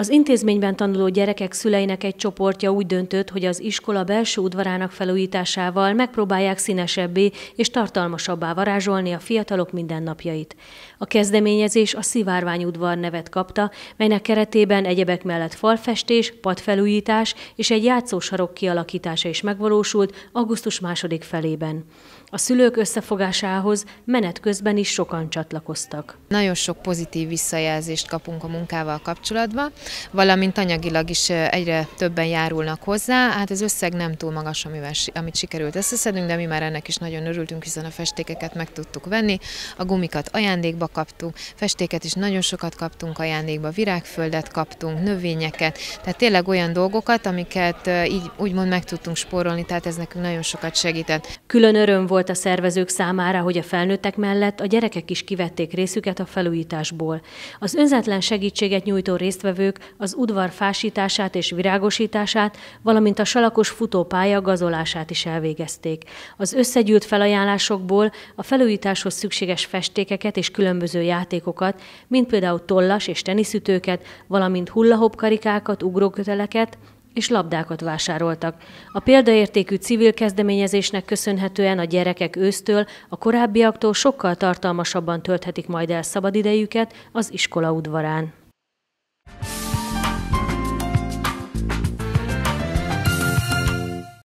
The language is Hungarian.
Az intézményben tanuló gyerekek szüleinek egy csoportja úgy döntött, hogy az iskola belső udvarának felújításával megpróbálják színesebbé és tartalmasabbá varázsolni a fiatalok mindennapjait. A kezdeményezés a Szivárvány udvar nevet kapta, melynek keretében egyebek mellett falfestés, padfelújítás és egy játszósarok kialakítása is megvalósult augusztus második felében. A szülők összefogásához menet közben is sokan csatlakoztak. Nagyon sok pozitív visszajelzést kapunk a munkával kapcsolatban valamint anyagilag is egyre többen járulnak hozzá. Hát az összeg nem túl magas, amivel, amit sikerült összeszedünk, de mi már ennek is nagyon örültünk, hiszen a festékeket meg tudtuk venni, a gumikat ajándékba kaptuk, festéket is nagyon sokat kaptunk ajándékba, virágföldet kaptunk, növényeket, tehát tényleg olyan dolgokat, amiket így úgymond meg tudtunk spórolni, tehát ez nekünk nagyon sokat segített. Külön öröm volt a szervezők számára, hogy a felnőttek mellett a gyerekek is kivették részüket a felújításból. Az önzetlen segítséget nyújtó résztvevők az udvar fásítását és virágosítását, valamint a salakos futópálya gazolását is elvégezték. Az összegyűlt felajánlásokból a felújításhoz szükséges festékeket és különböző játékokat, mint például tollas és teniszütőket, valamint hullahop karikákat, ugróköteleket, és labdákat vásároltak. A példaértékű civil kezdeményezésnek köszönhetően a gyerekek ősztől, a korábbiaktól sokkal tartalmasabban tölthetik majd el szabadidejüket az iskola udvarán.